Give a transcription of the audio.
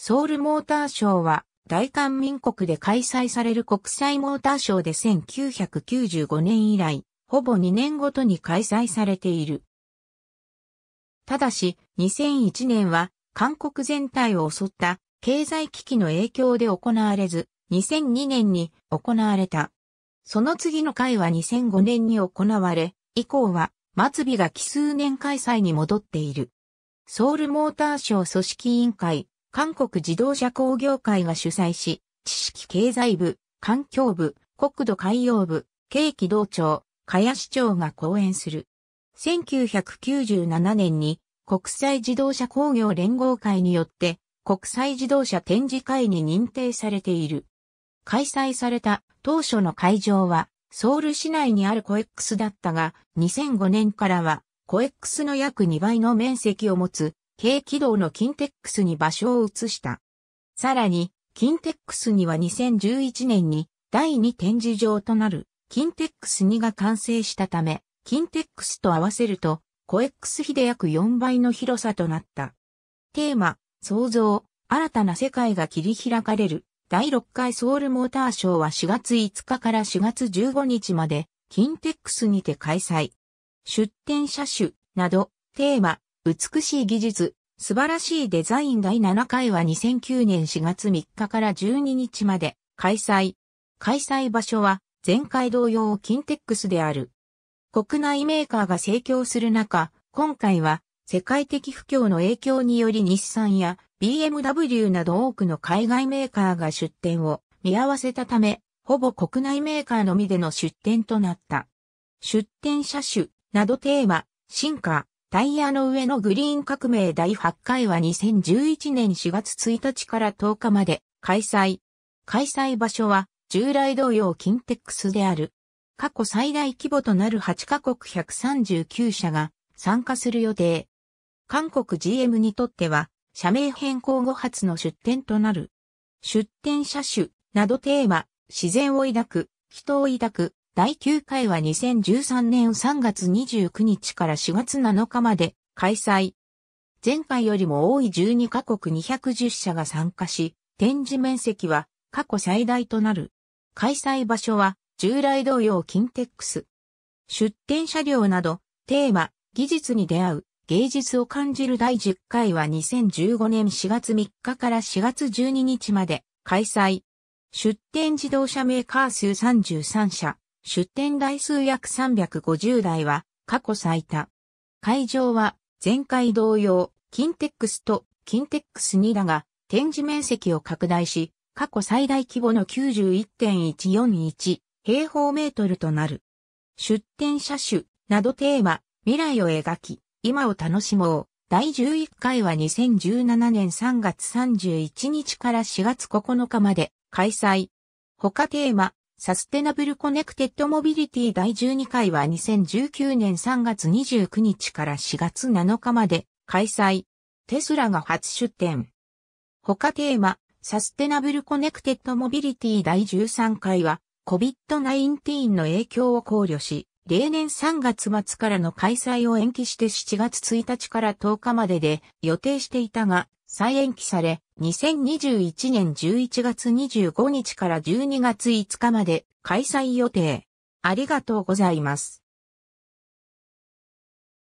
ソウルモーターショーは、大韓民国で開催される国際モーターショーで1995年以来、ほぼ2年ごとに開催されている。ただし、2001年は韓国全体を襲った経済危機の影響で行われず、2002年に行われた。その次の回は2005年に行われ、以降は末尾が奇数年開催に戻っている。ソウルモーターショー組織委員会韓国自動車工業会が主催し、知識経済部、環境部、国土海洋部、景気道庁、茅市長が講演する。1997年に国際自動車工業連合会によって国際自動車展示会に認定されている。開催された当初の会場はソウル市内にあるコエックスだったが2005年からはコエックスの約2倍の面積を持つ軽軌道のキンテックスに場所を移した。さらに、キンテックスには2011年に第2展示場となるキンテックス2が完成したため、キンテックスと合わせると、コエックス比で約4倍の広さとなった。テーマ、創造、新たな世界が切り開かれる、第6回ソウルモーターショーは4月5日から4月15日まで、キンテックスにて開催。出展車種など、テーマ、美しい技術、素晴らしいデザイン第7回は2009年4月3日から12日まで開催。開催場所は前回同様キンテックスである。国内メーカーが盛況する中、今回は世界的不況の影響により日産や BMW など多くの海外メーカーが出展を見合わせたため、ほぼ国内メーカーのみでの出展となった。出展車種などテーマ、進化、タイヤの上のグリーン革命第8回は2011年4月1日から10日まで開催。開催場所は従来同様キンテックスである。過去最大規模となる8カ国139社が参加する予定。韓国 GM にとっては社名変更後初の出展となる。出展車種などテーマ、自然を抱く、人を抱く、第9回は2013年3月29日から4月7日まで開催。前回よりも多い12カ国210社が参加し、展示面積は過去最大となる。開催場所は従来同様キンテックス。出展車両など、テーマ、技術に出会う、芸術を感じる第10回は2015年4月3日から4月12日まで開催。出展自動車メーカー数33社、出展台数約350台は過去最多。会場は前回同様、キンテックスとキンテックス2だが、展示面積を拡大し、過去最大規模の91.141平方メートルとなる。出展車種などテーマ、未来を描き、今を楽しもう。第11回は2017年3月31日から4月9日まで開催。他テーマ、サステナブルコネクテッドモビリティ第12回は2019年3月29日から4月7日まで開催。テスラが初出展。他テーマ、サステナブルコネクテッドモビリティ第13回は COVID-19 の影響を考慮し、例年3月末からの開催を延期して7月1日から10日までで予定していたが、再延期され、2021年11月25日から12月5日まで開催予定。ありがとうございます。